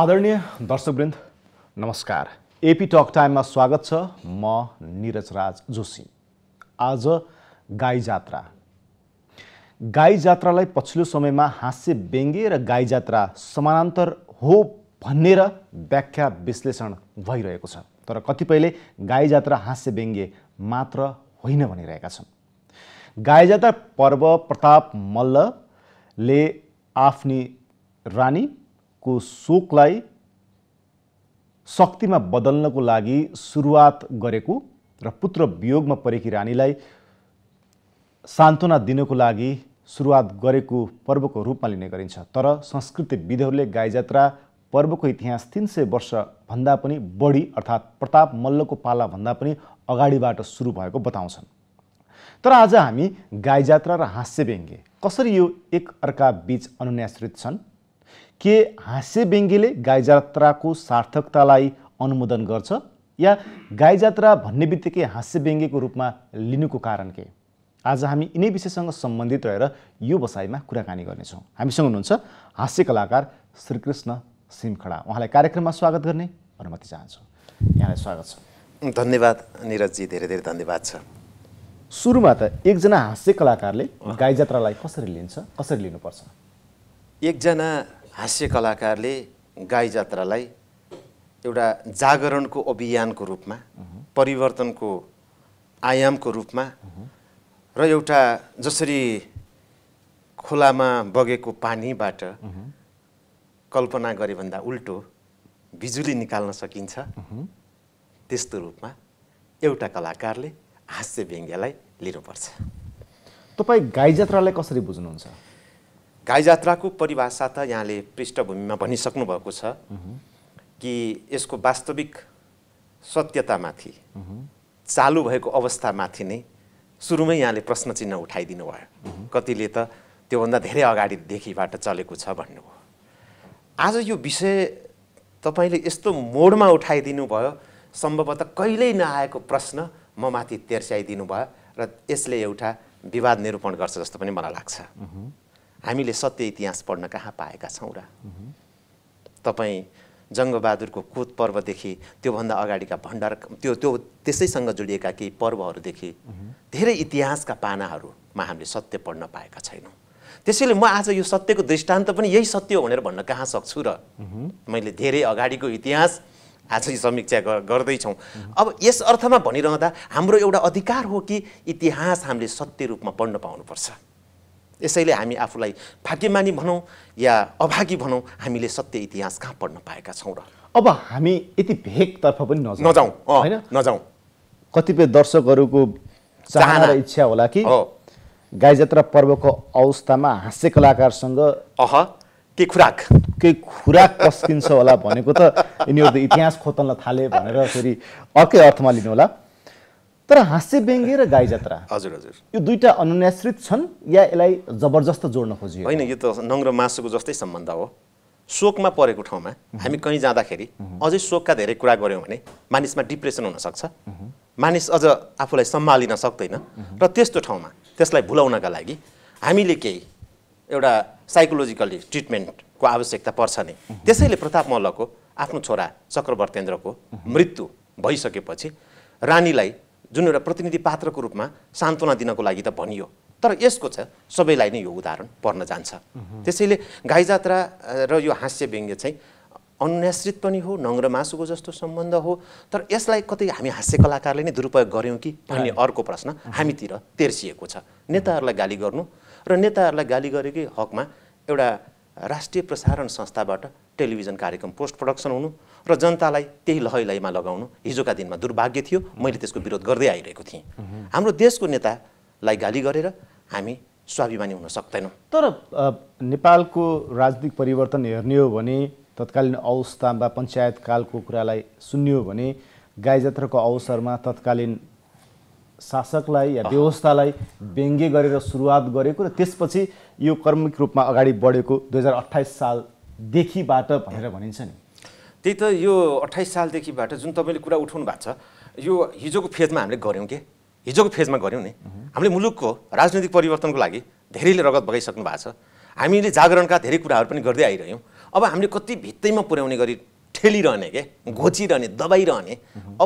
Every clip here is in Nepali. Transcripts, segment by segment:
आदरणीय दर्शकवृन्द नमस्कार एपी टक टाइममा स्वागत छ म निरज राज जोशी आज गाई जात्रा गाई जात्रालाई पछिल्लो समयमा हाँस्य व्यङ्ग्य र गाई जात्रा समानान्तर हो भनेर व्याख्या विश्लेषण भइरहेको छ तर कतिपयले गाई जात्रा हाँस्य व्यङ्ग्य मात्र होइन भनिरहेका छन् गाई जात्रा पर्व प्रताप मल्लले आफ्नी रानी को शोकलाई शक्तिमा बदल्नको लागि सुरुवात गरेको र पुत्र वियोगमा परेकी रानीलाई सान्त्वना दिनको लागि सुरुवात गरेको पर्वको रूपमा लिने गरिन्छ तर संस्कृतिविदहरूले गाई जात्रा पर्वको इतिहास तिन सय वर्षभन्दा पनि बढी अर्थात् प्रताप मल्लको पालाभन्दा पनि अगाडिबाट सुरु भएको बताउँछन् तर आज हामी गाई जात्रा र व्यङ्ग्य कसरी यो एक अर्का बिच अनुन्यासित छन् के हाँसे व्यङ्गेले गाई जात्राको सार्थकतालाई अनुमोदन गर्छ या गाई जात्रा भन्ने बित्तिकै हाँस्य व्यङ्ग्यको रूपमा लिनुको कारण के आज हामी यिनै विषयसँग सम्बन्धित रहेर यो बसाइमा कुराकानी गर्नेछौँ हामीसँग हुनुहुन्छ हास्य कलाकार श्रीकृष्ण सिमखडा उहाँलाई कार्यक्रममा स्वागत गर्ने अनुमति चाहन्छु यहाँलाई स्वागत छ धन्यवाद निरजजी धेरै धेरै धन्यवाद छ सुरुमा त एकजना हाँस्य कलाकारले गाई जात्रालाई कसरी लिन्छ कसरी लिनुपर्छ एकजना हास्य कलाकारले गाई जात्रालाई एउटा जागरणको अभियानको रूपमा परिवर्तनको आयामको रूपमा र एउटा जसरी खोलामा बगेको पानीबाट कल्पना भन्दा उल्टो बिजुली निकाल्न सकिन्छ त्यस्तो रूपमा एउटा कलाकारले हास्य व्यङ्ग्यलाई लिनुपर्छ तपाईँ गाई जात्रालाई कसरी बुझ्नुहुन्छ गाई जात्राको परिभाषा त यहाँले पृष्ठभूमिमा भनिसक्नु भएको छ कि यसको वास्तविक सत्यतामाथि चालु भएको अवस्थामाथि नै सुरुमै यहाँले प्रश्न चिन्ह उठाइदिनु भयो कतिले त त्योभन्दा धेरै अगाडिदेखिबाट चलेको छ भन्नुभयो आज यो विषय तपाईँले यस्तो मोडमा उठाइदिनु भयो सम्भवतः कहिल्यै नआएको प्रश्न म माथि तेर्स्याइदिनु भयो र यसले एउटा विवाद निरूपण गर्छ जस्तो पनि मलाई लाग्छ हामीले सत्य इतिहास पढ्न कहाँ पाएका छौँ र तपाईँ जङ्गबहादुरको कोत पर्वदेखि त्योभन्दा अगाडिका भण्डार त्यो त्यो त्यसैसँग जोडिएका केही पर्वहरूदेखि धेरै इतिहासका पानाहरूमा हामीले सत्य पढ्न पाएका छैनौँ त्यसैले म आज यो सत्यको दृष्टान्त पनि यही सत्य हो भनेर भन्न कहाँ सक्छु र मैले धेरै अगाडिको इतिहास आज समीक्षा गर्दैछौँ अब यस अर्थमा भनिरहँदा हाम्रो एउटा अधिकार हो कि इतिहास हामीले सत्य रूपमा पढ्न पाउनुपर्छ यसैले हामी आफूलाई भाग्यमानी भनौँ या अभागी भनौँ हामीले सत्य इतिहास कहाँ पढ्न पाएका छौँ र अब हामी यति भेकतर्फ पनि नजाउँ होइन नजाउँ कतिपय दर्शकहरूको चाहना र इच्छा होला कि गाई जात्रा पर्वको अवस्थामा हाँस्य कलाकारसँग अह के खुराक के खुराक कस्किन्छ होला भनेको त यिनीहरू इतिहास खोतल्न थाले भनेर फेरि अर्कै अर्थमा लिनु होला तर हाँस्य व्यङ्ग्य र गाई जात्रा हजुर हजुर यो दुईवटा अनुन्याश्रित छन् या यसलाई जबरजस्त जोड्न खोजियो होइन यो त नङ्ग्र मासुको जस्तै सम्बन्ध हो शोकमा परेको ठाउँमा हामी कहीँ जाँदाखेरि अझै शोकका धेरै कुरा गऱ्यौँ भने मानिसमा डिप्रेसन हुनसक्छ मानिस अझ आफूलाई सम्हालिन सक्दैन र त्यस्तो ठाउँमा त्यसलाई भुलाउनका लागि हामीले केही एउटा साइकोलोजिकली ट्रिटमेन्टको आवश्यकता पर्छ नै त्यसैले प्रताप मल्लको आफ्नो छोरा चक्रवर्तेन्द्रको मृत्यु भइसकेपछि रानीलाई जुन एउटा प्रतिनिधि पात्रको रूपमा सान्त्वना दिनको लागि त भनियो तर यसको छ सबैलाई नै यो उदाहरण पर्न जान्छ त्यसैले गाई जात्रा र यो हास्य व्यङ्ग्य चाहिँ अन्याश्रित पनि हो नङ्ग्र मासुको जस्तो सम्बन्ध हो तर यसलाई कतै हामी हास्य कलाकारले नै दुरुपयोग गऱ्यौँ कि भन्ने अर्को प्रश्न हामीतिर तेर्सिएको छ नेताहरूलाई गाली गर्नु र नेताहरूलाई गाली गरेकै हकमा एउटा राष्ट्रिय प्रसारण संस्थाबाट टेलिभिजन कार्यक्रम पोस्ट प्रडक्सन हुनु र जनतालाई त्यही लय लयमा लगाउनु हिजोका दिनमा दुर्भाग्य थियो मैले त्यसको विरोध गर्दै आइरहेको थिएँ हाम्रो देशको नेतालाई गाली गरेर हामी स्वाभिमानी हुन सक्दैनौँ तर नेपालको राजनीतिक परिवर्तन हेर्ने हो भने तत्कालीन अवस्था वा पञ्चायतकालको कुरालाई सुन्ने हो भने गाई जात्राको अवसरमा तत्कालीन शासकलाई या व्यवस्थालाई व्यङ्ग्य गरेर सुरुवात गरेको र त्यसपछि यो कर्मिक रूपमा अगाडि बढेको दुई हजार अठाइस साल देखिबाट भनेर भनिन्छ नि त्यही त यो अठाइस सालदेखिबाट जुन तपाईँले कुरा उठाउनु भएको छ यो हिजोको फेजमा हामीले गऱ्यौँ के हिजोको फेजमा गऱ्यौँ नि हामीले मुलुकको राजनैतिक परिवर्तनको लागि धेरैले रगत बगाइसक्नु भएको छ हामीले जागरणका धेरै कुराहरू पनि गर्दै आइरह्यौँ अब हामीले कति भित्तैमा पुर्याउने गरी ठेलिरहने के घोचिरहने दबाइरहने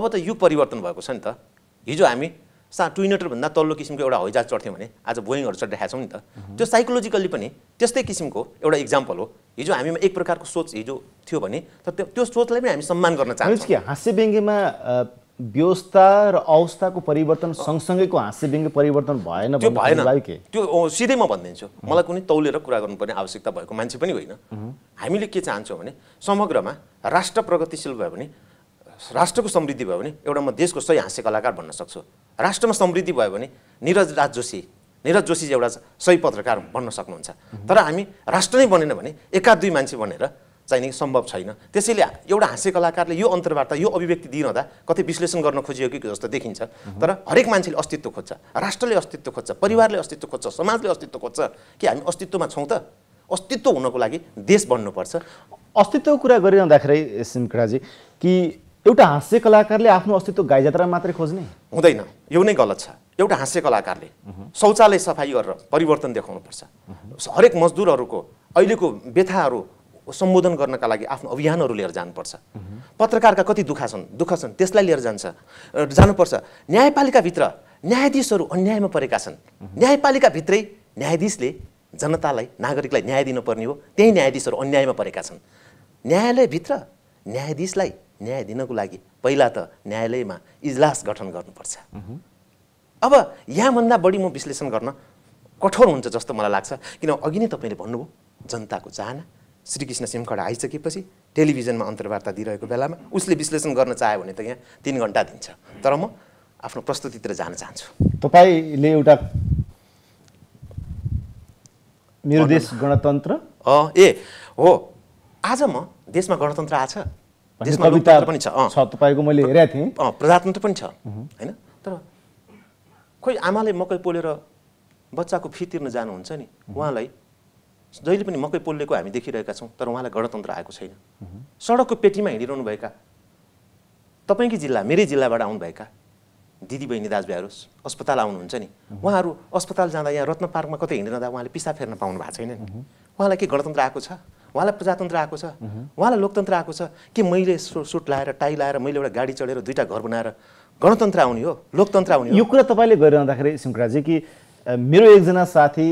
अब त यो परिवर्तन भएको छ नि त हिजो हामी सा ट्विनटरभन्दा तल्लो किसिमको एउटा हैजाज चढ्थ्यो भने आज बोइङहरू चढिरहेको छौँ नि त त्यो साइकोलोजिकल्ली पनि त्यस्तै किसिमको एउटा इक्जाम्पल हो हिजो हामीमा एक प्रकारको सोच हिजो थियो भने तर त्यो सोचलाई पनि हामी सम्मान गर्न चाहन्छौँ कि हाँस्य व्यङ्ग्यमा व्यवस्था र अवस्थाको परिवर्तन सँगसँगैको हाँस्य व्यङ्ग्य परिवर्तन भएन त्यो भएन त्यो सिधै म भनिदिन्छु मलाई कुनै तौलेर कुरा गर्नुपर्ने आवश्यकता भएको मान्छे पनि होइन हामीले के चाहन्छौँ भने समग्रमा राष्ट्र प्रगतिशील भयो भने राष्ट्रको समृद्धि भयो भने एउटा म देशको सही हाँस्य कलाकार भन्न सक्छु राष्ट्रमा समृद्धि भयो भने निरज राज जोशी निरज जोशी एउटा सही पत्रकार भन्न सक्नुहुन्छ तर हामी राष्ट्र नै बनेन भने एका दुई मान्छे बनेर चाहिने सम्भव छैन त्यसैले एउटा हाँस्य कलाकारले यो अन्तर्वार्ता यो अभिव्यक्ति दिइरहँदा कति विश्लेषण गर्न खोजियो कि जस्तो देखिन्छ तर हरेक मान्छेले अस्तित्व खोज्छ राष्ट्रले अस्तित्व खोज्छ परिवारले अस्तित्व खोज्छ समाजले अस्तित्व खोज्छ कि हामी अस्तित्वमा छौँ त अस्तित्व हुनको लागि देश बन्नुपर्छ अस्तित्वको कुरा गरिरहँदाखेरि सिमकडाजी कि एउटा हास्य कलाकारले आफ्नो अस्तित्व गाई जात्रा मात्रै खोज्ने हुँदैन यो नै गलत छ एउटा हास्य कलाकारले शौचालय सफाइ गरेर परिवर्तन देखाउनुपर्छ हरेक मजदुरहरूको अहिलेको व्यथाहरू सम्बोधन गर्नका लागि आफ्नो अभियानहरू लिएर जानुपर्छ पत्रकारका कति दुःख छन् दुःख छन् त्यसलाई लिएर जान्छ जानुपर्छ न्यायपालिकाभित्र न्यायाधीशहरू अन्यायमा परेका छन् न्यायपालिकाभित्रै न्यायाधीशले जनतालाई नागरिकलाई न्याय दिनुपर्ने हो त्यही न्यायाधीशहरू अन्यायमा परेका छन् न्यायालयभित्र न्यायाधीशलाई न्याय दिनको लागि पहिला त न्यायालयमा इजलास गठन गर्नुपर्छ अब यहाँभन्दा बढी म विश्लेषण गर्न कठोर हुन्छ जस्तो मलाई लाग्छ किन अघि नै तपाईँले भन्नुभयो जनताको चाहना श्रीकृष्ण सिमखडा आइसकेपछि टेलिभिजनमा अन्तर्वार्ता दिइरहेको बेलामा उसले विश्लेषण गर्न चाह्यो भने त यहाँ तिन घन्टा दिन्छ तर म आफ्नो प्रस्तुतितिर जान चाहन्छु तपाईँले एउटा मेरो देश गणतन्त्र ए हो आज म देशमा गणतन्त्र आछ पनि छ तपाईँको मैले हेरेको थिएँ प्रजातन्त्र पनि छ होइन तर खोइ आमाले मकै पोलेर बच्चाको फी तिर्न जानुहुन्छ नि उहाँलाई जहिले पनि मकै पोलेको हामी देखिरहेका छौँ तर उहाँलाई गणतन्त्र आएको छैन सडकको पेटीमा भएका तपाईँकै जिल्ला मेरै जिल्लाबाट आउनुभएका दिदीबहिनी दाजुभाइहरू अस्पताल आउनुहुन्छ नि उहाँहरू अस्पताल जाँदा यहाँ रत्न पार्कमा कतै हिँडिरहँदा उहाँले पिसा फेर्न पाउनु भएको छैन नि उहाँलाई के गणतन्त्र आएको छ उहाँलाई प्रजातन्त्र आएको छ उहाँलाई लोकतन्त्र आएको छ कि मैले सुट लाएर टाई लाएर मैले एउटा गाडी चढेर दुईवटा घर बनाएर गणतन्त्र आउने हो लोकतन्त्र आउने यो कुरा तपाईँले गरिरहँदाखेरि शङ्कराजी कि मेरो एकजना साथी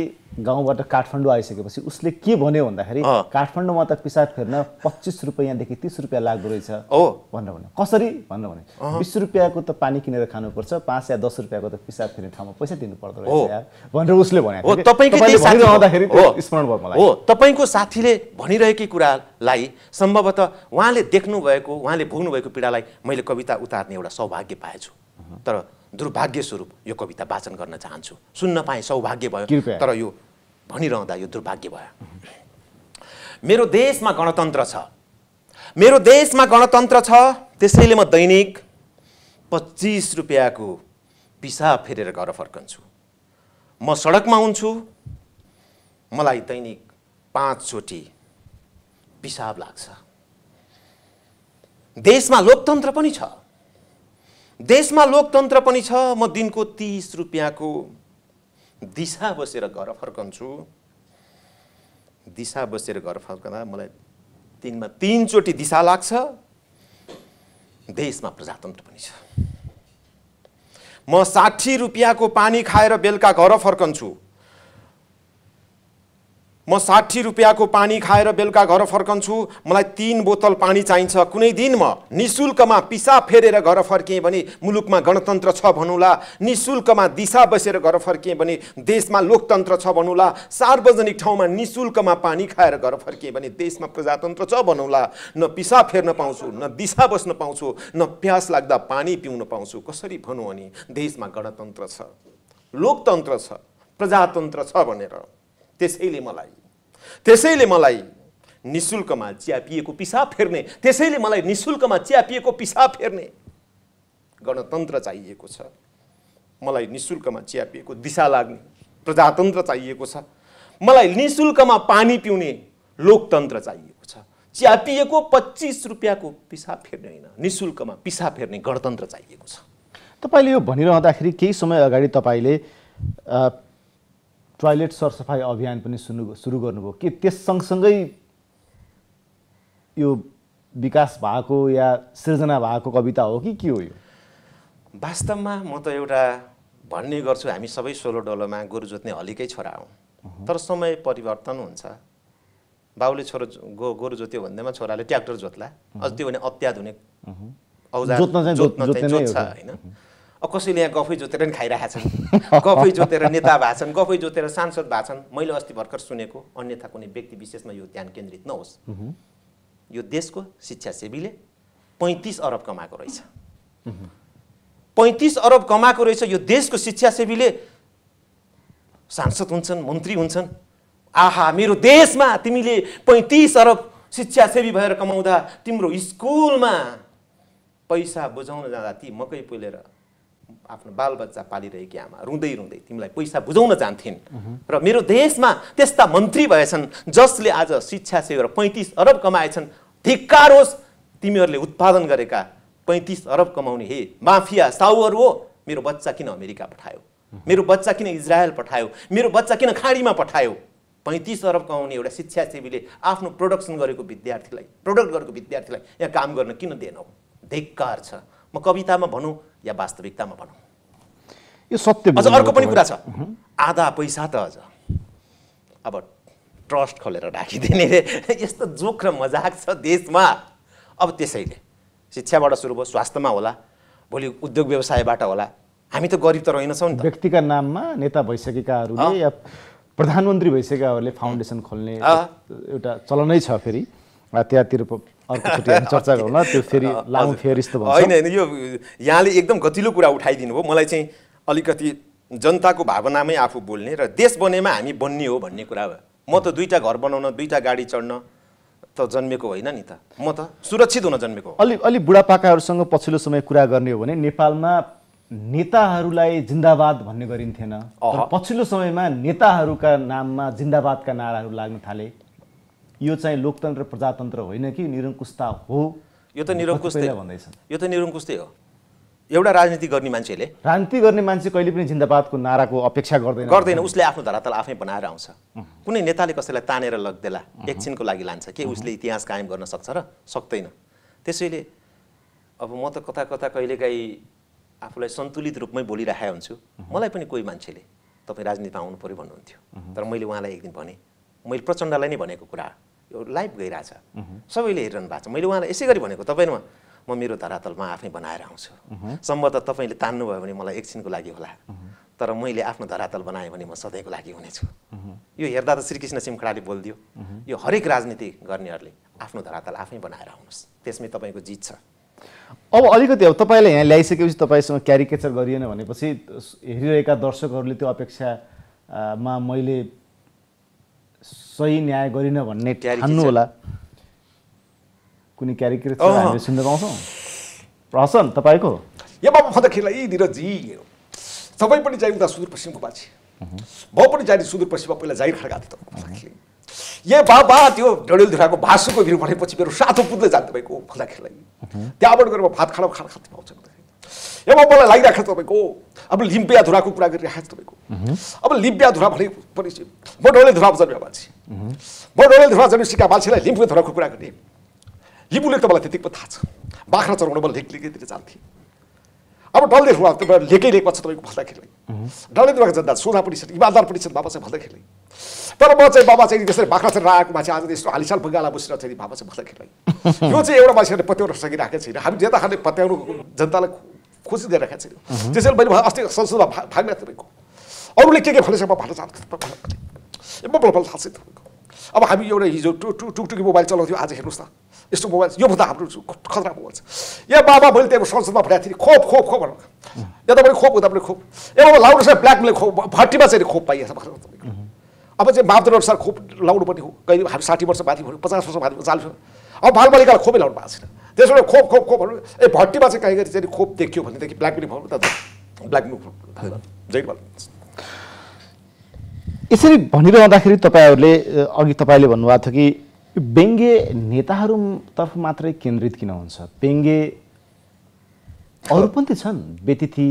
गाउँबाट काठमाडौँ आइसकेपछि उसले के भन्यो भन्दाखेरि काठमाडौँमा त पिसाब फेर्न पच्चिस रुपियाँदेखि तिस रुपियाँ लाग्दो रहेछ भनेर भन्यो कसरी भनेर भने बिस रुपियाँको त पानी किनेर खानुपर्छ पाँच या दस रुपियाँको त पिसाब फेर्ने ठाउँमा पैसा दिनु पर्दो रहेछ भनेर उसले स्मरण भयो तपाईँको साथीले भनिरहेकै कुरालाई सम्भवतः उहाँले देख्नु भएको उहाँले भोग्नु भएको पीडालाई मैले कविता उतार्ने एउटा सौभाग्य पाएछु तर दुर्भाग्य स्वरूप यो कविता वाचन गर्न चाहन्छु सुन्न पाएँ सौभाग्य भयो तर यो भनिरहँदा यो दुर्भाग्य भयो मेरो देशमा गणतन्त्र छ मेरो देशमा गणतन्त्र छ त्यसैले म दैनिक पच्चिस रुपियाँको पिसाब फेरेर घर फर्कन्छु म सडकमा हुन्छु मलाई दैनिक पाँचचोटि पिसाब लाग्छ देशमा लोकतन्त्र पनि छ देशमा लोकतन्त्र पनि छ म दिनको तिस रुपियाँको दिशा बसेर घर फर्कन्छु दिशा बसेर घर फर्कँदा मलाई तिनमा तिनचोटि दिशा लाग्छ देशमा प्रजातन्त्र पनि छ म साठी रुपियाँको पानी खाएर बेलुका घर फर्कन्छु म साठी रुपियाँको पानी खाएर बेलुका घर फर्कन्छु मलाई तिन बोतल पानी चाहिन्छ कुनै दिन म निशुल्कमा पिसा फेरेर घर फर्किएँ भने मुलुकमा गणतन्त्र छ भनौँला निशुल्कमा दिशा बसेर घर फर्किएँ भने देशमा लोकतन्त्र छ भनौँला सार्वजनिक ठाउँमा निशुल्कमा पानी खाएर घर फर्किएँ भने देशमा प्रजातन्त्र छ भनौँला न पिसा फेर्न पाउँछु न दिशा बस्न पाउँछु न प्यास लाग्दा पानी पिउन पाउँछु कसरी भनौँ अनि देशमा गणतन्त्र छ लोकतन्त्र छ प्रजातन्त्र छ भनेर त्यसैले मलाई त्यसैले मलाई निशुल्कमा चिया पिएको पिसाब फेर्ने त्यसैले मलाई निशुल्कमा चिया पिएको पिसाब फेर्ने गणतन्त्र चाहिएको छ मलाई निशुल्कमा चिया पिएको दिशा लाग्ने प्रजातन्त्र चाहिएको छ मलाई नि शुल्कमा पानी पिउने लोकतन्त्र चाहिएको छ चिया पिएको पच्चिस रुपियाँको पिसाब फेर्ने होइन नि शुल्कमा पिसाब फेर्ने गणतन्त्र चाहिएको छ तपाईँले यो भनिरहँदाखेरि केही समय अगाडि तपाईँले टोयलेट सरसफाइ अभियान पनि सुरु सुरु गर्नुभयो के त्यस सँगसँगै यो विकास भएको या सृजना भएको कविता हो कि के हो यो वास्तवमा म त एउटा भन्ने गर्छु हामी सबै सोलो डोलोमा गोरु जोत्ने हलिकै छोरा हौँ तर समय परिवर्तन हुन्छ बाउले छोरो गो गोरु जोत्यो भन्दैमा छोराले ट्र्याक्टर जोत्ला अझ त्यो भने अत्याधुनिक औजार जोत्न चाहिँ जोत्छ होइन कसैले यहाँ गफै जोतेर नि खाइरहेका छन् गफै जोतेर नेता भएको छन् गफै जोतेर सांसद भएको छन् मैले अस्ति भर्खर सुनेको अन्यथा कुनै व्यक्ति विशेषमा यो ध्यान केन्द्रित नहोस् यो देशको शिक्षा शिक्षासेवीले पैँतिस अरब कमाएको रहेछ पैँतिस अरब कमाएको रहेछ यो देशको शिक्षा शिक्षासेवीले सांसद हुन्छन् मन्त्री हुन्छन् आहा मेरो देशमा तिमीले पैँतिस अरब शिक्षा शिक्षासेवी भएर कमाउँदा तिम्रो स्कुलमा पैसा बुझाउन जाँदा ती मकै पोलेर आफ्नो बालबच्चा पालिरहेकी आमा रुँदै रुँदै तिमीलाई पैसा बुझाउन जान्थिन् र मेरो देशमा त्यस्ता मन्त्री भएछन् जसले आज शिक्षा सेवा पैँतिस अरब कमाएछन् धिक्कार होस् तिमीहरूले उत्पादन गरेका पैँतिस अरब कमाउने हे माफिया साउहरू हो मेरो बच्चा किन अमेरिका पठायो मेरो बच्चा किन इजरायल पठायो मेरो बच्चा किन खाँडीमा पठायो पैँतिस अरब कमाउने एउटा शिक्षासेवीले आफ्नो प्रोडक्सन गरेको विद्यार्थीलाई प्रोडक्ट गरेको विद्यार्थीलाई यहाँ काम गर्न किन दिएनौ धिक्कार छ म कवितामा भनौँ या वास्तविकतामा भनौँ यो सत्य अझ अर्को पनि कुरा छ आधा पैसा त अझ अब ट्रस्ट खोलेर राखिदिने रे यस्तो जोख र मजाक छ देशमा अब त्यसैले शिक्षाबाट सुरु भयो स्वास्थ्यमा होला भोलि उद्योग व्यवसायबाट होला हामी त गरिब त रहेनछौँ नि व्यक्तिका नाममा नेता भइसकेकाहरूले या प्रधानमन्त्री भइसकेकाहरूले फाउन्डेसन खोल्ने एउटा चलनै छ फेरि त्यहाँतिर अर्कोचोटि हामी चर्चा गरौँला त्यो फेरि यस्तो भन्छ होइन होइन यो यहाँले एकदम गतिलो कुरा उठाइदिनु भयो मलाई चाहिँ अलिकति जनताको भावनामै आफू बोल्ने र देश बनेमा हामी बन्ने हो भन्ने कुरा भयो म त दुईवटा घर बनाउन दुईवटा गाडी चढ्न त जन्मेको होइन नि त म त सुरक्षित हुन जन्मेको अलि अलि बुढापाकाहरूसँग पछिल्लो समय कुरा गर्ने हो भने नेपालमा नेताहरूलाई जिन्दाबाद भन्ने गरिन्थेन पछिल्लो समयमा नेताहरूका नाममा जिन्दाबादका नाराहरू लाग्न थाले यो चाहिँ लोकतन्त्र प्रजातन्त्र होइन कि निरङ्कुशता हो यो त निरङ्कुशै भन्दैछन् यो त निरङ्कुशै हो एउटा राजनीति गर्ने मान्छेले राजनीति गर्ने मान्छे कहिले पनि जिन्दाबादको नाराको अपेक्षा गर्दैन गर्दैन उसले आफ्नो धरातल आफै बनाएर आउँछ कुनै नेताले कसैलाई तानेर लग्दैला एकछिनको लागि लान्छ के उसले इतिहास कायम गर्न सक्छ र सक्दैन त्यसैले अब म त कता कता कहिलेकाहीँ आफूलाई सन्तुलित रूपमै बोलिरहेको हुन्छु मलाई पनि कोही मान्छेले तपाईँ राजनीतिमा आउनु पऱ्यो भन्नुहुन्थ्यो तर मैले उहाँलाई एक दिन भनेँ मैले प्रचण्डलाई नै भनेको कुरा यो लाइभ गइरहेछ सबैले हेरिरहनु भएको छ मैले उहाँलाई यसै गरी भनेको तपाईँमा म मेरो धरातलमा आफै बनाएर आउँछु सम्भवतः तपाईँले तान्नुभयो भने मलाई एकछिनको लागि होला तर मैले आफ्नो धरातल बनाएँ भने म सधैँको लागि हुनेछु यो हेर्दा त श्रीकृष्ण सिमखडाले बोलिदियो यो हरेक राजनीति गर्नेहरूले आफ्नो धरातल आफै बनाएर आउनुहोस् त्यसमै तपाईँको जित छ अब अलिकति अब तपाईँलाई यहाँ ल्याइसकेपछि तपाईँसँग क्यारिकेचर गरिएन भनेपछि हेरिरहेका दर्शकहरूले त्यो अपेक्षामा मैले सही न्याय गरिन भन्ने ठान्नु होला कुनै क्यारेक्टर सुन्न पाउँछौँ प्रहसन तपाईँको ए बाबा फँदाखेरि यी जी सबै पनि जाने उता सुदूरपश्चिमको मान्छे म पनि जाने सुदूरपश्चिममा पहिला जाहिर खड्का थिएँ ए बाबा त्यो डडेलधुराको भासुको भिड भनेपछि मेरो सातो पुग्दै जान्थ्यो भाइको भन्दाखेरिलाई त्यहाँबाट गएर म भात खाना खाना खाँदै पाउँछु अब मलाई लागिरहेको छ तपाईँको अब लिम्पिया धुराको कुरा गरिरहेको छ तपाईँको अब लिम्पिया धुरा भने पनि म डोले धुरामा जन्मेको मान्छे म डोले धुरा जन्मिसकेका मान्छेलाई लिम्बू धुराको कुरा गर्ने लिम्बूले त मलाई त्यति थाहा छ बाख्रा चढाउनु म लेख लेखेतिर जान्थेँ अब डल्ले धुवा तपाईँ लेखै लेखमा छ तपाईँको भन्दाखेरि डल्ले धुवाको जनता सोझा पनि छ इमान्दार पनि छन् बाबा चाहिँ भन्दाखेरि तर म चाहिँ बाबा चाहिँ त्यसरी बाख्रा चढेर आएको मान्छे आज यस्तो हालिसाल बङ्गाल बसेर चाहिँ बाबा चाहिँ भन्दाखेरि यो चाहिँ एउटा मान्छेहरूले पत्याउन सकिरहेको छैन हामी जनताहरूले पत्याउनु जनतालाई खोजित गरेर राखेको त्यसैले मैले अस्ति संसदमा भाग लिएको तपाईँको अरूले के के भनेछ म भन्न चाहन्छु बल बल थाहा तपाईँको अब हामी एउटा हिजो टु टु टुकटुकी मोबाइल चलाउँथ्यो आज हेर्नुहोस् न यस्तो मोबाइल भन्दा हाम्रो खतरा मोबाइल छ या बाबा मैले त्यहाँ संसदमा भनेको थिएँ खोप खोप खोप भनेर यता पनि खोप पनि खोप ए बाबा लाउनुहोस् न ब्ल्याकमेल खोप भट्टीमा चाहिँ खोप पाइएछ भनेर तपाईँको अब चाहिँ मापदण्ड अनुसार खोप लाउनुपर्ने हो कहिले हामी साठी वर्ष माथि भन्यो पचास वर्ष माथि चालिस अब बालबालिकालाई खोपै लाउनु भएको छैन त्यसबाट खोप खोप खोपहरू ए भट्टीमा चाहिँ कहीँ चाहिँ खोप देखियो भनेदेखि ब्ल्याकमेल भन्नु त ब्ल्याक ब्ल्याकमेल जैटमा यसरी भनिरहँदाखेरि तपाईँहरूले अघि तपाईँले भन्नुभएको थियो कि व्यङ्ग्य नेताहरूतर्फ मात्रै केन्द्रित किन हुन्छ बेङ्गे अरू पनि त छन् व्यतिथि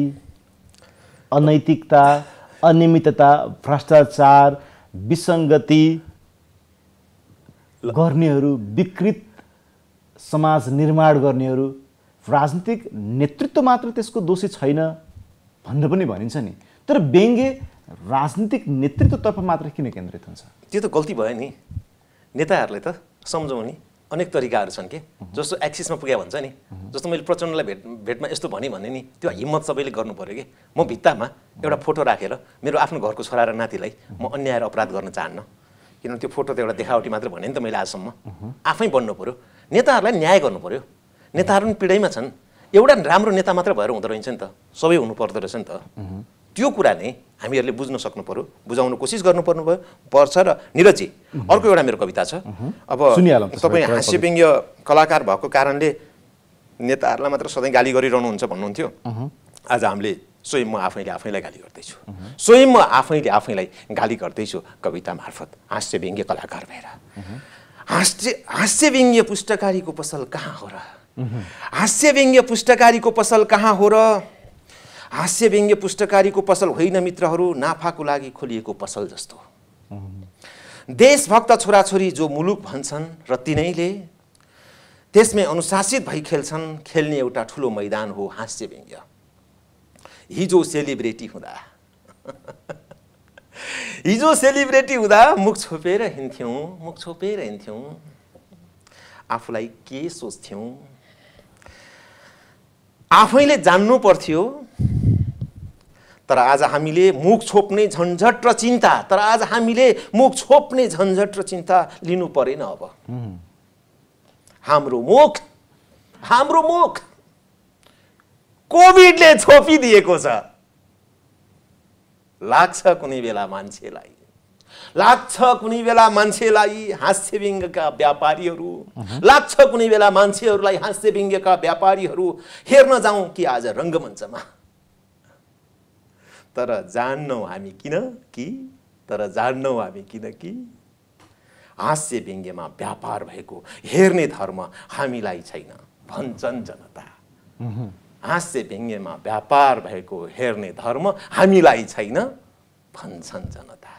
अनैतिकता अनियमितता भ्रष्टाचार विसङ्गति गर्नेहरू विकृत समाज निर्माण गर्नेहरू राजनीतिक नेतृत्व मात्र त्यसको दोषी छैन भनेर पनि भनिन्छ नि तर व्यङ्ग्य राजनीतिक नेतृत्वतर्फ मात्र किन केन्द्रित हुन्छ त्यो त गल्ती भयो नि नेताहरूले त सम्झाउने अनेक तरिकाहरू छन् कि जस्तो एक्सिसमा पुग्यो भन्छ नि जस्तो मैले प्रचण्डलाई भेट भेटमा यस्तो भने नि त्यो हिम्मत सबैले गर्नु पऱ्यो कि म भित्तामा एउटा फोटो राखेर मेरो आफ्नो घरको छोरा र नातिलाई म अन्याय र अपराध गर्न चाहन्न किनभने त्यो फोटो त एउटा देखावटी मात्र भने नि त मैले आजसम्म आफै बन्नु पऱ्यो नेताहरूलाई न्याय गर्नु पऱ्यो नेताहरू पनि पीडैमा छन् एउटा राम्रो नेता मात्र भएर हुँदो रहेछ नि त सबै हुनु पर्दो रहेछ नि त त्यो कुरा नै हामीहरूले बुझ्न सक्नु पऱ्यो बुझाउनु कोसिस गर्नु पर्नु भयो पर्छ र निरजी अर्को एउटा मेरो कविता छ अब तपाईँ व्यङ्ग्य कलाकार भएको कारणले नेताहरूलाई मात्र सधैँ गाली गरिरहनुहुन्छ भन्नुहुन्थ्यो आज हामीले स्वयं म आफैले आफैलाई गाली गर्दैछु स्वयं म आफैले आफैलाई गाली गर्दैछु कविता मार्फत हाँस्य व्यङ्ग्य कलाकार भएर हास्य व्यङ्ग्य पुस्तकारीको पसल कहाँ हो र हास्य व्यङ्ग्य पुस्तकारीको पसल कहाँ हो र व्यङ्ग्य पुस्तकारीको पसल होइन मित्रहरू नाफाको लागि खोलिएको पसल जस्तो देशभक्त छोराछोरी जो मुलुक भन्छन् र तिनैले त्यसमै अनुशासित भई खेल्छन् खेल्ने एउटा ठुलो मैदान हो व्यङ्ग्य हिजो सेलिब्रेटी हुँदा हिजो सेलिब्रेटी हुँदा मुख छोपेर हिँड्थ्यौँ मुख छोपेर हिँड्थ्यौँ आफूलाई के सोच्थ्यौँ आफैले जान्नु पर्थ्यो तर आज हामीले मुख छोप्ने झन्झट र चिन्ता तर आज हामीले मुख छोप्ने झन्झट र चिन्ता लिनु परेन अब हाम्रो मुख हाम्रो मुख कोभिडले छोपिदिएको छ लाग्छ कुनै बेला मान्छेलाई लाग्छ कुनै बेला मान्छेलाई हास्यव्यङ्गका व्यापारीहरू लाग्छ कुनै बेला मान्छेहरूलाई हास्यव्यङ्गका व्यापारीहरू हेर्न जाउँ कि आज रङ्गमञ्चमा तर जान्नौ हामी किन कि तर जान्नौ हामी किन कि हाँस्य व्यङ्ग्यमा व्यापार भएको हेर्ने धर्म हामीलाई छैन भन्छन् जनता हाँस्य व्यङ्ग्यमा व्यापार भएको हेर्ने धर्म हामीलाई छैन भन्छन् जनता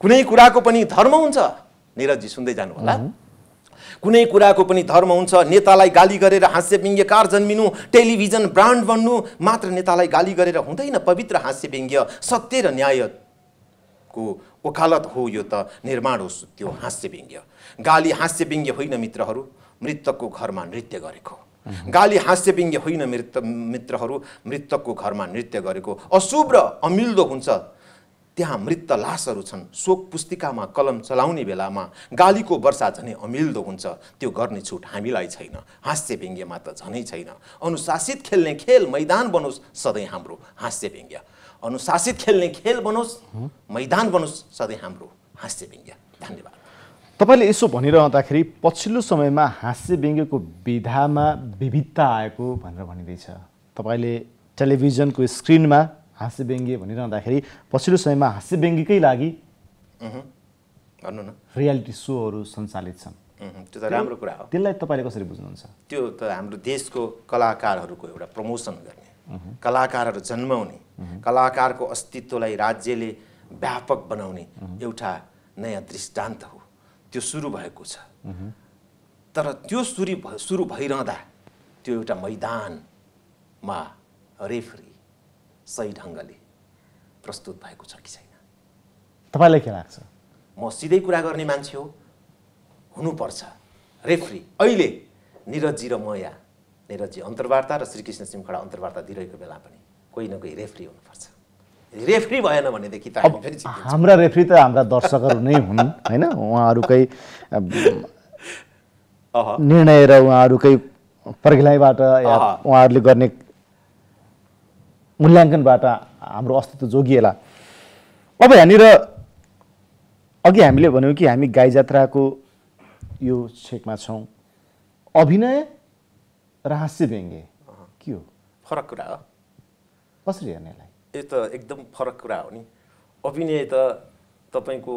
कुनै कुराको पनि धर्म हुन्छ निरजी सुन्दै जानु होला कुनै कुराको पनि धर्म हुन्छ नेतालाई गाली गरेर हाँस्य व्यङ्ग्यकार जन्मिनु टेलिभिजन ब्रान्ड बन्नु मात्र नेतालाई गाली गरेर हुँदैन पवित्र हाँस्य व्यङ्ग्य सत्य र न्यायको ओकालत हो यो त निर्माण हो त्यो हाँस्य व्यङ्ग्य गाली हाँस्य व्यङ्ग्य होइन मित्रहरू मृतकको घरमा नृत्य गरेको गाली हाँस्य व्यङ्ग्य होइन मृत मित्रहरू मृतकको घरमा नृत्य गरेको अशुभ र अमिल्दो हुन्छ त्यहाँ मृत लासहरू छन् शोक पुस्तिकामा कलम चलाउने बेलामा गालीको वर्षा झनै अमिल्दो हुन्छ त्यो गर्ने छुट हामीलाई छैन हास्य व्यङ्ग्यमा त झनै छैन अनुशासित खेल्ने खेल मैदान बनोस् सधैँ हाम्रो हास्य व्यङ्ग्य अनुशासित खेल्ने खेल बनोस् मैदान बनोस् सधैँ हाम्रो हास्य व्यङ्ग्य धन्यवाद तपाईँले यसो भनिरहँदाखेरि पछिल्लो समयमा हाँस्य व्यङ्ग्यको विधामा विविधता आएको भनेर भनिँदैछ तपाईँले टेलिभिजनको स्क्रिनमा हाँस्य व्यङ्ग्य भनिरहँदाखेरि पछिल्लो समयमा हाँस्य व्यङ्ग्यकै लागि भन्नु न रियालिटी सोहरू सञ्चालित छन् त्यो त राम्रो कुरा हो त्यसलाई तपाईँले कसरी बुझ्नुहुन्छ त्यो त हाम्रो देशको कलाकारहरूको एउटा प्रमोसन गर्ने कलाकारहरू जन्माउने कलाकारको अस्तित्वलाई राज्यले व्यापक बनाउने एउटा नयाँ दृष्टान्त हो त्यो सुरु भएको छ तर त्यो सुरु सुरु भइरहँदा त्यो एउटा मैदानमा रेफ्री सही ढङ्गले प्रस्तुत भएको छ कि छैन तपाईँलाई के लाग्छ म सिधै कुरा गर्ने मान्छे हो हुनुपर्छ रेफ्री अहिले निरजी र मया यहाँ निरजी अन्तर्वार्ता र श्रीकृष्ण खडा अन्तर्वार्ता दिइरहेको बेला पनि कोही न कोही रेफ्री हुनुपर्छ रेफ्री भएन भनेदेखि त हाम्रा रेफ्री त हाम्रा दर्शकहरू नै हुन् होइन उहाँहरूकै निर्णय र उहाँहरूकै पर्खिलाइबाट या उहाँहरूले गर्ने मूल्याङ्कनबाट हाम्रो अस्तित्व जोगिएला अब यहाँनिर अघि हामीले भन्यौँ कि हामी गाई जात्राको यो छेकमा छौँ अभिनय र हास्य व्यङ्ग्य के हो फरक कुरा हो कसरी हेर्नेलाई यो त एकदम फरक कुरा हो नि अभिनय त तपाईँको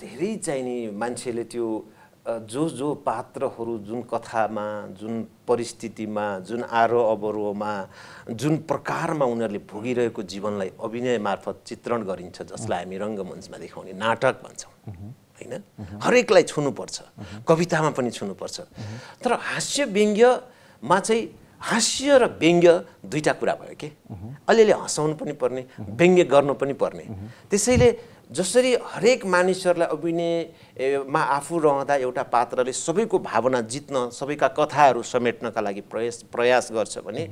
धेरै चाहिने मान्छेले त्यो जो जो पात्रहरू जुन कथामा जुन परिस्थितिमा जुन आरोह अवरोहमा जुन प्रकारमा उनीहरूले भोगिरहेको जीवनलाई अभिनय मार्फत चित्रण गरिन्छ जसलाई हामी रङ्गमञ्चमा देखाउने नाटक भन्छौँ होइन हरेकलाई छुनुपर्छ कवितामा पनि छुनुपर्छ तर हास्य व्यङ्ग्यमा चाहिँ हाँस्य र व्यङ्ग्य दुईवटा कुरा भयो कि अलिअलि हँसाउनु पनि पर्ने व्यङ्ग्य गर्नु पनि पर्ने त्यसैले जसरी हरेक मानिसहरूलाई अभिनयमा आफू रहँदा एउटा पात्रले सबैको भावना जित्न सबैका कथाहरू समेट्नका लागि प्रयास प्रयास गर्छ भने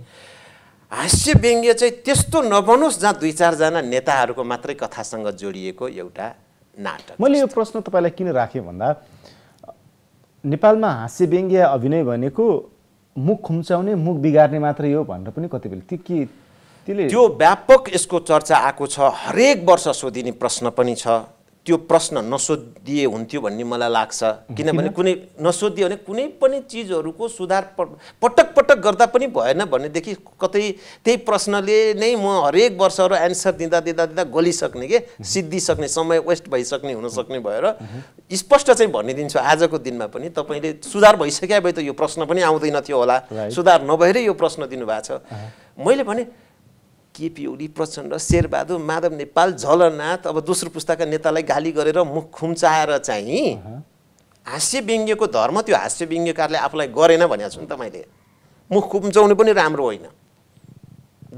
हास्य व्यङ्ग्य चाहिँ त्यस्तो नबनोस् जहाँ दुई चारजना नेताहरूको मात्रै कथासँग जोडिएको एउटा नाटक मैले यो प्रश्न तपाईँलाई किन राखेँ भन्दा नेपालमा हास्य व्यङ्ग्य अभिनय भनेको मुख खुम्चाउने मुख बिगार्ने मात्रै हो भनेर पनि कतिपय त्यो के त्यसले त्यो व्यापक यसको चर्चा आएको छ हरेक वर्ष सोधिने प्रश्न पनि छ त्यो प्रश्न नसोधिए हुन्थ्यो भन्ने मलाई लाग्छ किनभने कुनै नसोधियो भने कुनै पनि चिजहरूको सुधार पटक पटक गर्दा पनि भएन भनेदेखि कतै त्यही प्रश्नले नै म हरेक वर्षहरू एन्सर दिँदा दिँदा दिँदा गलिसक्ने के सिद्धिसक्ने समय वेस्ट भइसक्ने हुनसक्ने भएर स्पष्ट चाहिँ भनिदिन्छु आजको दिनमा पनि तपाईँले सुधार भइसक्यो भए त यो प्रश्न पनि आउँदैन थियो होला सुधार नभएरै यो प्रश्न दिनुभएको छ मैले भने केपी ओली प्रचण्ड शेरबहादुर माधव नेपाल झलनाथ अब दोस्रो पुस्ताका नेतालाई गाली गरेर मुख खुम्चाएर चाहिँ हास्य व्यङ्ग्यको धर्म त्यो हास्य व्यङ्ग्यकारले आफूलाई गरेन भनेको छु नि त मैले मुख खुम्चाउनु पनि राम्रो होइन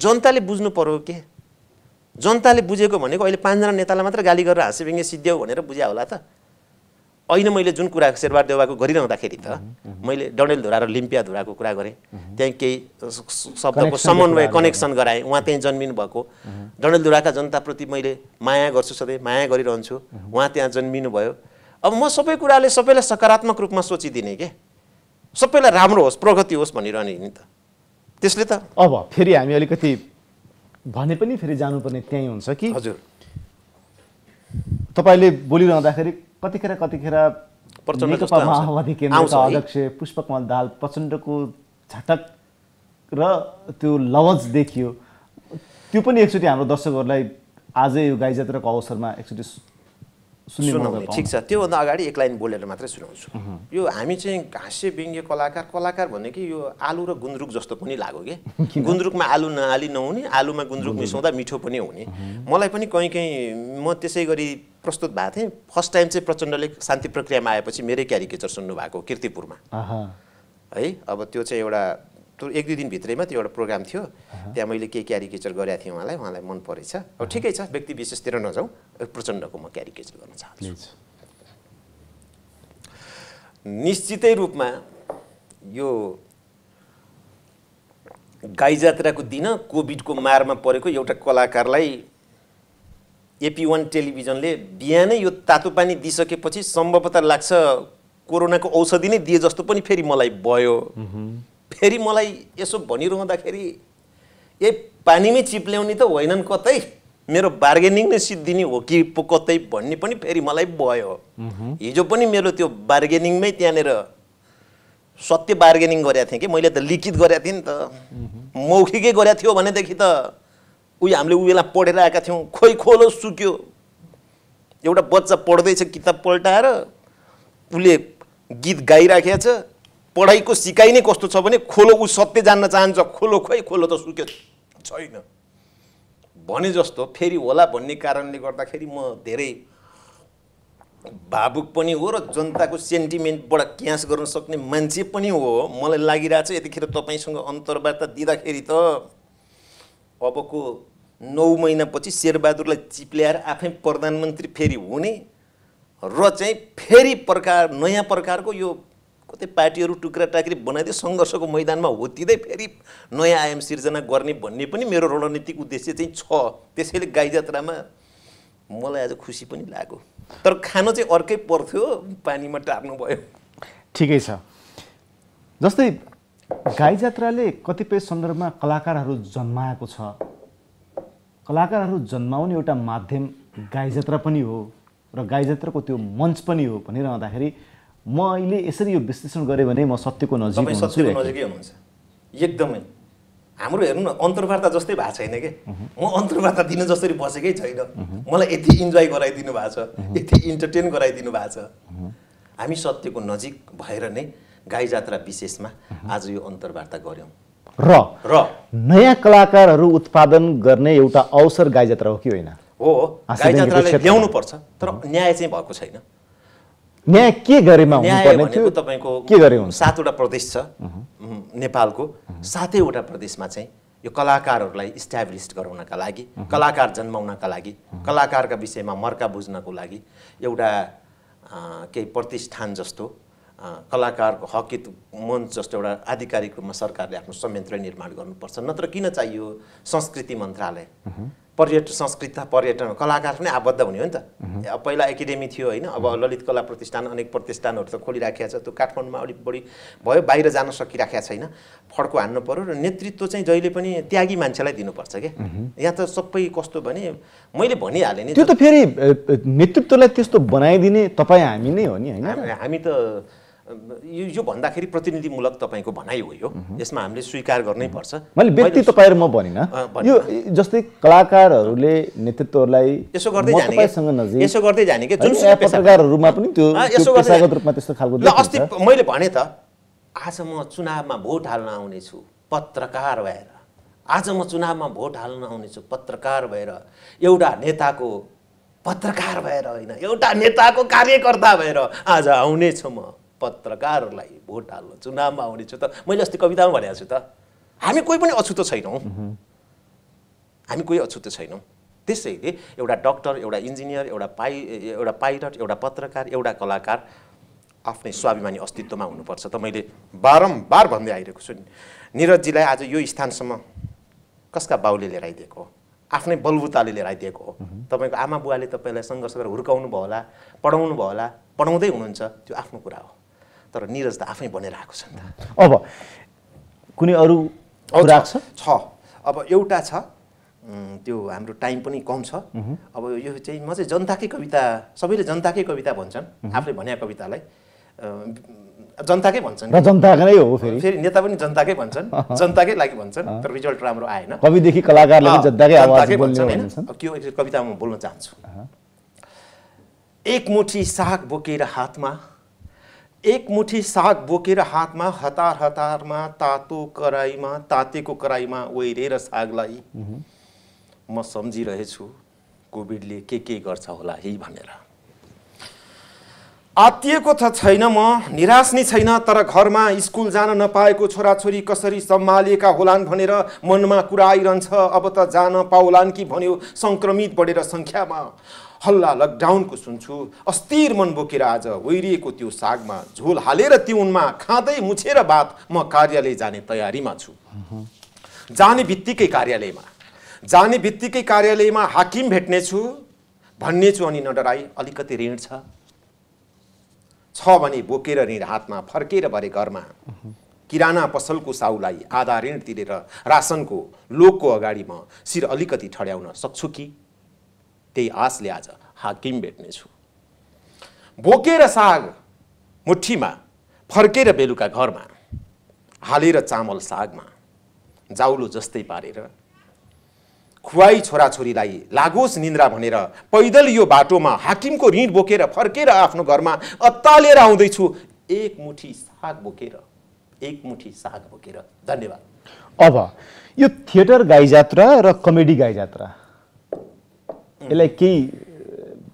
जनताले बुझ्नु पऱ्यो के जनताले बुझेको भनेको अहिले पाँचजना नेतालाई मात्र गाली गरेर हास्य व्यङ्ग्य सिद्ध्याउ भनेर बुझ्या होला त अहिले मैले जुन कुरा शेरबार देवाको गरिरहँदाखेरि त मैले डडेलधुरा र लिम्पियाधुराको कुरा गरेँ त्यहाँ केही शब्दको समन्वय कनेक्सन गराएँ उहाँ त्यहीँ जन्मिनु भएको डडेलधुराका जनताप्रति मैले माया गर्छु सधैँ माया गरिरहन्छु उहाँ त्यहाँ जन्मिनु भयो अब म सबै कुराले सबैलाई सकारात्मक रूपमा सोचिदिने के सबैलाई राम्रो होस् प्रगति होस् भनिरहने नि त त्यसले त अब फेरि हामी अलिकति भने पनि फेरि जानुपर्ने त्यहीँ हुन्छ कि हजुर तपाईँले बोलिरहँदाखेरि कतिखेर कतिखेर नेकपा माओवादी केन्द्रका अध्यक्ष पुष्पकमल दाल प्रचण्डको झटक र त्यो लवज देखियो त्यो पनि एकचोटि हाम्रो दर्शकहरूलाई आज यो गाई जात्राको अवसरमा एकचोटि सुनाउने ठिक छ त्योभन्दा अगाडि एक लाइन बोलेर मात्रै सुनाउँछु यो हामी चाहिँ घाँसे व्यङ्ग्य कलाकार कलाकार भने कि यो आलु र गुन्द्रुक जस्तो पनि लाग्यो कि गुन्द्रुकमा आलु नहाली नहुने आलुमा गुन्द्रुक मिसाउँदा मिठो पनि हुने मलाई पनि कहीँ कहीँ म त्यसै गरी प्रस्तुत भएको थिएँ फर्स्ट टाइम चाहिँ प्रचण्डले शान्ति प्रक्रियामा आएपछि मेरै क्यारिकेचर सुन्नुभएको किर्तिपुरमा है अब त्यो चाहिँ एउटा एक दुई दिनभित्रैमा त्यो एउटा प्रोग्राम थियो त्यहाँ मैले केही क्यारिकेचर गरेको थिएँ उहाँलाई उहाँलाई मन परेछ अब ठिकै छ व्यक्ति विशेषतिर नजाउँ प्रचण्डको म क्यारिकेचर गर्न चाहन्छु निश्चितै रूपमा यो गाई जात्राको दिन कोभिडको मारमा परेको एउटा कलाकारलाई एपी वान टेलिभिजनले बिहानै यो तातो पानी दिइसकेपछि सम्भवतः लाग्छ कोरोनाको औषधि नै दिए जस्तो पनि फेरि मलाई भयो फेरि मलाई यसो भनिरहँदाखेरि ए पानीमै चिप्ल्याउने त होइनन् कतै मेरो बार्गेनिङ नै सिद्धिने हो कि पो कतै भन्ने पनि फेरि मलाई भयो हिजो पनि मेरो त्यो बार्गेनिङमै त्यहाँनिर सत्य बार्गेनिङ गरेको थिएँ कि मैले त लिखित गरेको थिएँ नि त मौखिकै गरेको थियो भनेदेखि त उयो हामीले ऊ बेला पढेर आएका थियौँ खोइ खोलो सुक्यो एउटा बच्चा पढ्दैछ किताब पल्टाएर उसले गीत गाइराखेको छ पढाइको सिकाइ नै कस्तो छ भने खोलो ऊ सत्य जान्न चाहन्छ खोलो खोइ खोलो त सुक्यो छैन भने जस्तो फेरि होला भन्ने कारणले गर्दाखेरि म धेरै भावुक पनि हो र जनताको सेन्टिमेन्टबाट क्यास गर्न सक्ने मान्छे पनि हो मलाई लागिरहेछ यतिखेर तपाईँसँग अन्तर्वार्ता दिँदाखेरि त अबको नौ महिनापछि शेरबहादुरलाई चिप्ल्याएर आफै प्रधानमन्त्री फेरि हुने र चाहिँ फेरि प्रकार नयाँ प्रकारको यो कतै पार्टीहरू टुक्रा टाक्री बनाइदियो सङ्घर्षको मैदानमा होतिँदै फेरि नयाँ आयाम सिर्जना गर्ने भन्ने पनि मेरो रणनीतिक उद्देश्य चाहिँ छ त्यसैले गाई जात्रामा मलाई आज खुसी पनि लाग्यो तर खान चाहिँ अर्कै पर्थ्यो पानीमा टार्नु भयो ठिकै छ जस्तै गाई जात्राले कतिपय सन्दर्भमा कलाकारहरू जन्माएको छ कलाकारहरू जन्माउने एउटा माध्यम गाई जात्रा पनि हो र गाई जात्राको त्यो मञ्च पनि हो भनिरहँदाखेरि म अहिले यसरी यो विश्लेषण गरेँ भने म सत्यको नजिक सत्यको नजिकै हुनुहुन्छ एकदमै हाम्रो हेर्नु न अन्तर्वार्ता जस्तै भएको छैन कि म अन्तर्वार्ता दिन जसरी बसेकै छैन मलाई यति इन्जोय गराइदिनु भएको छ यति इन्टरटेन गराइदिनु भएको छ हामी सत्यको नजिक भएर नै गाई जात्रा विशेषमा आज यो अन्तर्वार्ता गऱ्यौँ र र नयाँ कलाकारहरू उत्पादन गर्ने एउटा अवसर गाई जात्रा हो कि होइन हो गाई जात्राले ल्याउनु पर्छ तर न्याय चाहिँ भएको छैन न्याय के गरेमा हुनुपर्ने थियो तपाईँको के गरे सातवटा प्रदेश छ नेपालको सातैवटा प्रदेशमा चाहिँ यो कलाकारहरूलाई इस्ट्याब्लिस गराउनका लागि कलाकार जन्माउनका लागि कलाकारका विषयमा मर्का बुझ्नको लागि एउटा केही प्रतिष्ठान जस्तो कलाकारको हकित मञ्च जस्तो एउटा आधिकारिक रूपमा सरकारले आफ्नो संयन्त्र निर्माण गर्नुपर्छ नत्र किन चाहियो संस्कृति मन्त्रालय पर्यटन संस्कृत पर्यटन कलाकार पनि आबद्ध हुने हो नि त पहिला एकाडेमी थियो होइन अब ललित कला प्रतिष्ठान अनेक प्रतिष्ठानहरू त खोलिराखेको छ त्यो काठमाडौँमा अलिक बढी भयो बाहिर जान सकिराखेको छैन फड्को हान्नु पऱ्यो र नेतृत्व चाहिँ जहिले पनि त्यागी मान्छेलाई दिनुपर्छ क्या यहाँ त सबै कस्तो भने मैले भनिहालेँ नि त्यो त फेरि नेतृत्वलाई त्यस्तो बनाइदिने तपाईँ हामी नै हो नि होइन हामी त यो भन्दाखेरि प्रतिनिधिमूलक तपाईँको भनाइ हो यो यसमा हामीले स्वीकार गर्नै पर्छ मैले व्यक्ति तपाईँहरू म भनिनँ यो जस्तै कलाकारहरूले नेतृत्वहरूलाई यसो गर्दै जाने यसो गर्दै जाने कि जुन पत्रकारहरूमा पनि त्यो पेसागत रूपमा त्यस्तो खालको अस्ति मैले भने त आज म चुनावमा भोट हाल्न आउनेछु पत्रकार भएर आज म चुनावमा भोट हाल्न आउनेछु पत्रकार भएर एउटा नेताको पत्रकार भएर होइन एउटा नेताको कार्यकर्ता भएर आज आउनेछु म पत्रकारलाई भोट हाल्न चुनावमा आउने छु त मैले अस्ति कवितामा भनेको छु त हामी कोही पनि अछुतो छैनौँ हामी कोही अछुतो छैनौँ त्यसैले एउटा डक्टर एउटा इन्जिनियर एउटा पाइ एउटा पाइलट एउटा पत्रकार एउटा कलाकार आफ्नै स्वाभिमानी अस्तित्वमा हुनुपर्छ त मैले बारम्बार भन्दै आइरहेको छु निरजजीलाई आज यो स्थानसम्म कसका बाउले लिएर आइदिएको हो आफ्नै बलबुताले लिएर आइदिएको हो तपाईँको आमा बुवाले तपाईँलाई सङ्घर्ष गरेर हुर्काउनु भयो होला पढाउनु भयो होला पढाउँदै हुनुहुन्छ त्यो आफ्नो कुरा हो तर निरज त आफै बनेर आएको छ नि त अब कुनै अरू छ अब एउटा छ त्यो हाम्रो टाइम पनि कम छ अब यो चाहिँ म चाहिँ जनताकै कविता सबैले जनताकै कविता भन्छन् आफूले भने कवितालाई जनताकै भन्छन् जनताको नै हो फेरि फेरि नेता पनि जनताकै भन्छन् जनताकै लागि भन्छन् तर रिजल्ट राम्रो आएन कविदेखि कलाकारले जनताकै त्यो कवितामा म बोल्न चाहन्छु एक मुठी साग बोकेर हातमा एक मुठी साग बोकेर हातमा हतार हतारमा तातो कराईमा तातेको कराईमा ओहिरेर सागलाई म सम्झिरहेछु कोभिडले के के गर्छ होला है भनेर आत्तिएको त छैन म निराश नै छैन तर घरमा स्कुल जान नपाएको छोराछोरी कसरी सम्हालिएका होलान् भनेर मनमा कुरा आइरहन्छ अब त जान पाउलान् कि भन्यो सङ्क्रमित बढेर सङ्ख्यामा हल्ला लकडाउनको सुन्छु अस्थिर मन बोकेर आज ओइरिएको त्यो सागमा झोल हालेर तिउनमा खाँदै मुछेर बात म कार्यालय जाने तयारीमा छु जाने बित्तिकै कार्यालयमा जाने बित्तिकै कार्यालयमा हाकिम भेट्नेछु छु अनि नडराई अलिकति ऋण छ छ भने बोकेर ऋण हातमा फर्केर भरे घरमा किराना पसलको साउलाई आधा ऋण तिरेर रासनको लोकको अगाडि म शिर अलिकति ठड्याउन सक्छु कि त्यही आशले आज हाकिम भेट्नेछु बोकेर साग मुठीमा फर्केर बेलुका घरमा हालेर चामल सागमा जाउलो जस्तै पारेर खुवाई छोराछोरीलाई लागोस् निन्द्रा भनेर पैदल यो बाटोमा हाकिमको ऋण बोकेर फर्केर आफ्नो घरमा अत्तालिएर आउँदैछु एक मुठी साग बोकेर एक मुठी साग बोकेर धन्यवाद अब यो थिएटर गाई जात्रा र कमेडी गाई जात्रा यसलाई केही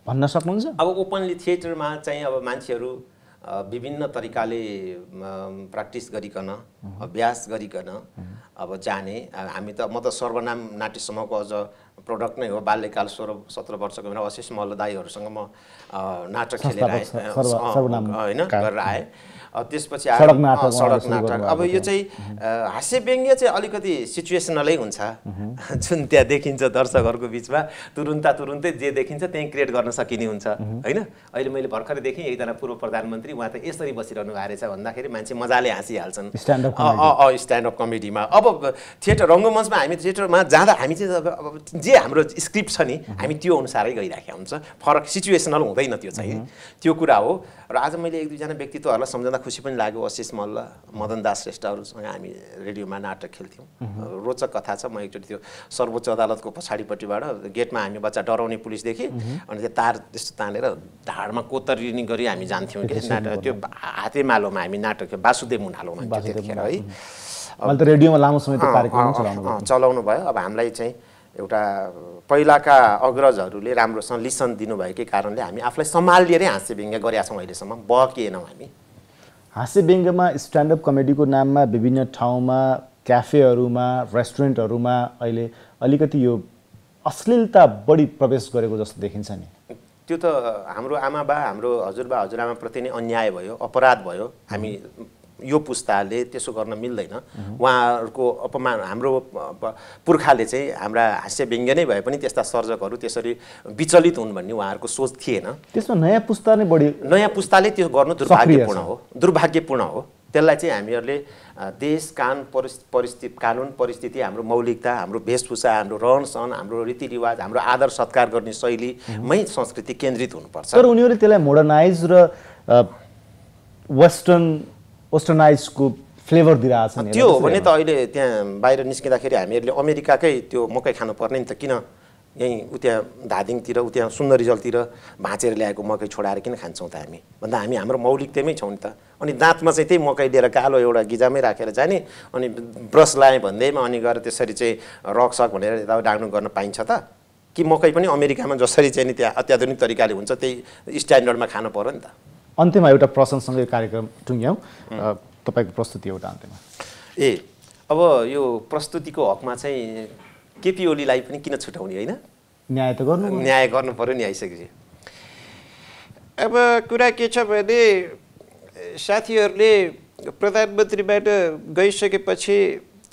भन्न सक्नुहुन्छ अब ओपनली थिएटरमा चाहिँ अब मान्छेहरू विभिन्न तरिकाले प्र्याक्टिस गरिकन अभ्यास गरिकन अब जाने हामी त म त सर्वनाम नाट्य समूहको अझ प्रडक्ट नै हो बाल्यकाल सोह्र सत्र वर्षको मेरो अशिष मल्ल दाईहरूसँग म नाटक खेलेर आएँ होइन गरेर आएँ त्यसपछि सडक नाटक अब यो चाहिँ हास्य व्यङ्ग्य चाहिँ अलिकति सिचुएसनलै हुन्छ जुन त्यहाँ देखिन्छ दर्शकहरूको बिचमा तुरुन्ता तुरुन्तै जे देखिन्छ त्यहीँ क्रिएट गर्न सकिने हुन्छ होइन अहिले मैले भर्खरै देखेँ एकजना पूर्व प्रधानमन्त्री उहाँ त यसरी बसिरहनु भएको रहेछ भन्दाखेरि मान्छे मजाले हाँसिहाल्छन् अ स्ट्यान्डअप कमेडीमा अब थिएटर रङ्गमञ्चमा हामी थिएटरमा जाँदा हामी चाहिँ अब जे हाम्रो स्क्रिप्ट छ नि हामी त्यो अनुसारै गइराखेका हुन्छ फरक सिचुएसनल हुँदैन त्यो चाहिँ त्यो कुरा हो र आज मैले एक दुईजना व्यक्तित्वहरूलाई सम्झँदा खुसी पनि लाग्यो अशिष मल्ल मदन दास श्रेष्ठहरूसँग हामी रेडियोमा नाटक खेल्थ्यौँ रोचक कथा छ म एकचोटि त्यो सर्वोच्च अदालतको पछाडिपट्टिबाट गेटमा हामी बच्चा डराउने पुलिसदेखि अनि त्यो तार त्यस्तो तानेर ढाडमा कोतरिने गरी हामी जान्थ्यौँ कि नाटक त्यो हाते मालोमा हामी नाटक वासुदेव मुनालोमा त्यतिखेर है त रेडियोमा लामो समय चलाउनु भयो अब हामीलाई चाहिँ एउटा पहिलाका अग्रजहरूले राम्रोसँग लिसन दिनुभएकै कारणले हामी आफूलाई सम्हालिएरै हाँस्य व्यङ्ग्य गरेका छौँ अहिलेसम्म बकिएनौँ हामी हाँस्य व्यङ्गमा स्ट्यान्डअप कमेडीको नाममा विभिन्न ठाउँमा क्याफेहरूमा रेस्टुरेन्टहरूमा अहिले अलिकति यो अश्लीलता बढी प्रवेश गरेको जस्तो देखिन्छ नि त्यो त हाम्रो आमा हाम्रो हजुरबा हजुरआमाप्रति नै अन्याय भयो अपराध भयो हामी यो पुस्ताले त्यसो गर्न मिल्दैन उहाँहरूको अपमान हाम्रो पुर्खाले चाहिँ हाम्रा हास्य व्यङ्ग्य नै भए पनि त्यस्ता सर्जकहरू त्यसरी विचलित हुन् भन्ने उहाँहरूको सोच थिएन त्यसमा नयाँ पुस्ता नै बढी नयाँ पुस्ताले त्यो गर्नु दुर्भाग्यपूर्ण हो दुर्भाग्यपूर्ण हो त्यसलाई चाहिँ हामीहरूले देश कान परिस्थिति परिस्थिति कानुन परिस्थिति हाम्रो मौलिकता हाम्रो वेशभूषा हाम्रो रहन सहन हाम्रो रीतिरिवाज हाम्रो आदर सत्कार गर्ने शैलीमै संस्कृति केन्द्रित हुनुपर्छ तर उनीहरूले त्यसलाई मोडर्नाइज र वेस्टर्न वेस्टर्नाइजको फ्लेभर दिइरहेको छ त्यो हो भने त अहिले त्यहाँ बाहिर निस्किँदाखेरि हामीहरूले अमेरिकाकै त्यो मकै खानुपर्ने नि त किन यहीँ उ त्यहाँ धादिङतिर उ त्यहाँ सुन्दरीजलतिर भाँचेर ल्याएको मकै छोडाएर किन खान्छौँ त हामी भन्दा हामी हाम्रो मौलिक त्यहीमै छौँ नि त अनि दाँतमा चाहिँ त्यही मकै लिएर कालो एउटा गिजामै राखेर जाने अनि ब्रस लाएँ भन्दैमा अनि गएर त्यसरी चाहिँ रकसक भनेर यता डाक्नु गर्न पाइन्छ त कि मकै पनि अमेरिकामा जसरी चाहिँ नि त्यहाँ अत्याधुनिक तरिकाले हुन्छ त्यही स्ट्यान्डर्डमा खानु पऱ्यो नि त अन्त्यमा एउटा प्रश्नसँग कार्यक्रम टुङ्ग्याउँ तपाईँको प्रस्तुति एउटा अन्त्यमा ए अब यो प्रस्तुतिको हकमा चाहिँ केपी ओलीलाई पनि किन छुट्याउने होइन न्याय त गर्नु न्याय गर्नु पऱ्यो नि आइसकेपछि अब कुरा के छ भने साथीहरूले प्रधानमन्त्रीबाट गइसकेपछि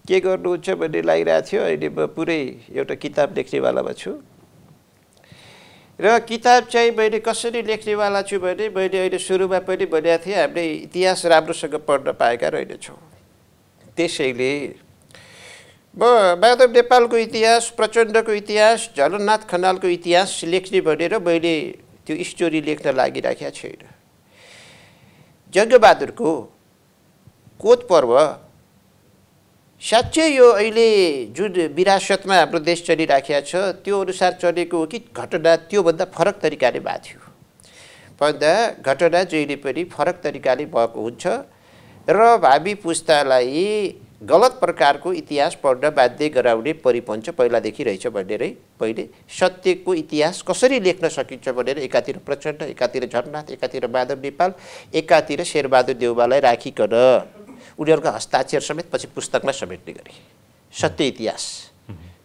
के गर्नुहुन्छ भन्ने लागिरहेको थियो अहिले म पुरै एउटा किताब लेख्नेवालामा छु र किताब चाहिँ मैले कसरी लेख्नेवाला छु भने मैले अहिले सुरुमा पनि भनेको थिएँ हामीले इतिहास राम्रोसँग पढ्न पाएका रहेनछौँ त्यसैले म माधव नेपालको इतिहास प्रचण्डको इतिहास झलनाथ खनालको इतिहास लेख्ने भनेर मैले त्यो स्टोरी लेख्न लागिराखेका छैन जङ्गबहादुरको कोत पर्व साँच्चै यो अहिले जुन विरासतमा हाम्रो देश चलिराखेको छ त्यो अनुसार चलेको हो कि घटना त्योभन्दा फरक तरिकाले भएको थियो भन्दा घटना जहिले पनि फरक तरिकाले भएको हुन्छ र भावी पुस्तालाई गलत प्रकारको इतिहास पढ्न बाध्य गराउने परिपञ्च पहिलादेखि रहेछ भनेरै पहिले सत्यको इतिहास कसरी लेख्न सकिन्छ भनेर एकातिर प्रचण्ड एकातिर झरनाथ एकातिर माधव नेपाल एकातिर शेरबहादुर देउबालाई राखिकन उनीहरूका हस्ताक्षर समेत पछि पुस्तकमा समेट्ने गरेँ सत्य इतिहास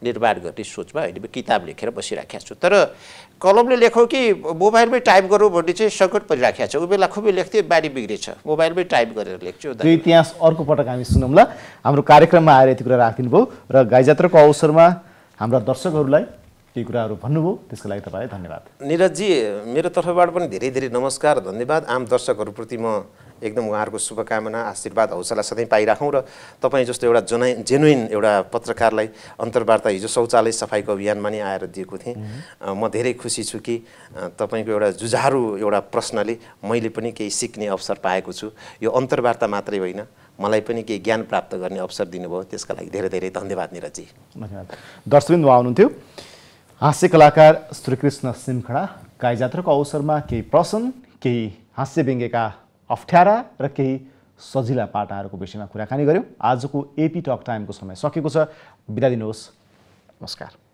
निर्माण गर्ने सोचमा अहिले म किताब लेखेर बसिराखेको छु तर कलमले लेखौँ कि मोबाइलमै टाइप गरौँ भन्ने चाहिँ सङ्कट परिराखेको छ ऊ बेला खुबै लेख्थेँ बारी बिग्रेछ मोबाइलमै टाइप गरेर लेख्छु त्यो इतिहास अर्को पटक हामी सुनौँ हाम्रो कार्यक्रममा आएर यति कुरा राखिदिनु भयो र गाई जात्राको अवसरमा हाम्रा दर्शकहरूलाई केही कुराहरू भन्नुभयो त्यसको लागि तपाईँलाई धन्यवाद निरजजी मेरो तर्फबाट पनि धेरै धेरै नमस्कार धन्यवाद आम दर्शकहरूप्रति म एकदम उहाँहरूको शुभकामना आशीर्वाद हौसला सधैँ पाइराखौँ र तपाईँ जस्तो एउटा जनै जेन्युन एउटा पत्रकारलाई अन्तर्वार्ता हिजो शौचालय सफाइको अभियानमा नै आएर दिएको थिएँ म धेरै खुसी छु कि तपाईँको एउटा जुझारु एउटा प्रश्नले मैले पनि केही सिक्ने अवसर पाएको छु यो अन्तर्वार्ता मात्रै होइन मलाई पनि केही ज्ञान प्राप्त गर्ने अवसर दिनुभयो त्यसका लागि धेरै धेरै धन्यवाद निरजी धन्यवाद दर्शबिन उहाँ हुनुहुन्थ्यो हास्य कलाकार श्रीकृष्ण सिमखडा गाई जात्राको अवसरमा केही प्रश्न केही हास्य व्यङ्गेका अप्ठ्यारा र केही सजिला पाटाहरूको विषयमा कुराकानी गऱ्यौँ आजको एपी टक टाइमको समय सकेको छ बिदा दिनुहोस् नमस्कार